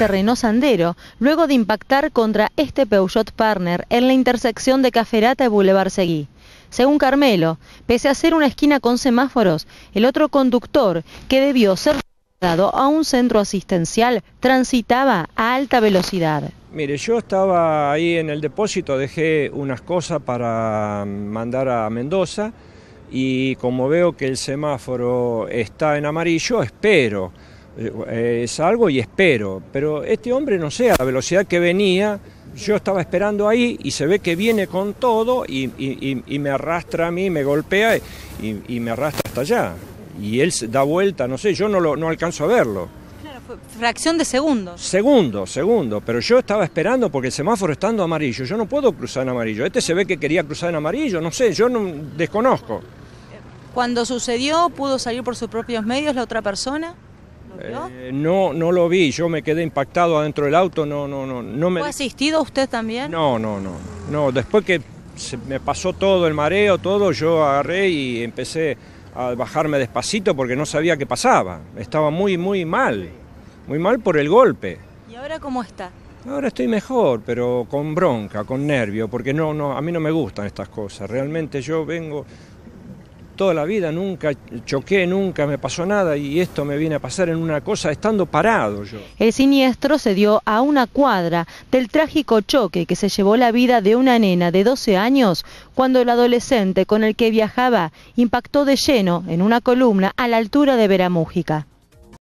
Terreno Sandero luego de impactar contra este Peugeot Partner en la intersección de Caferata y Boulevard Seguí. Según Carmelo, pese a ser una esquina con semáforos, el otro conductor, que debió ser trasladado a un centro asistencial, transitaba a alta velocidad. Mire, yo estaba ahí en el depósito, dejé unas cosas para mandar a Mendoza y como veo que el semáforo está en amarillo, espero. Eh, es algo y espero, pero este hombre no sé, a la velocidad que venía, yo estaba esperando ahí y se ve que viene con todo y, y, me arrastra a mí, me golpea y, me arrastra hasta allá. Y él da vuelta, no sé, yo no, lo, no alcanzo a verlo. Claro, fracción de segundos? Segundo, segundo, pero yo estaba esperando porque el semáforo estando amarillo, yo no puedo cruzar en amarillo. Este se ve que quería cruzar en amarillo, no sé, yo no desconozco. Cuando sucedió, ¿pudo salir por sus propios medios la otra persona? Eh, no, no lo vi, yo me quedé impactado adentro del auto, no, no, no, no me... asistido usted también? No, no, no, no, después que se me pasó todo el mareo, todo, yo agarré y empecé a bajarme despacito porque no sabía qué pasaba, estaba muy, muy mal, muy mal por el golpe. ¿Y ahora cómo está? Ahora estoy mejor, pero con bronca, con nervio, porque no, no, a mí no me gustan estas cosas, realmente yo vengo toda la vida, nunca choqué, nunca me pasó nada y esto me viene a pasar en una cosa estando parado yo. El siniestro se dio a una cuadra del trágico choque que se llevó la vida de una nena de 12 años cuando el adolescente con el que viajaba impactó de lleno en una columna a la altura de Veramújica.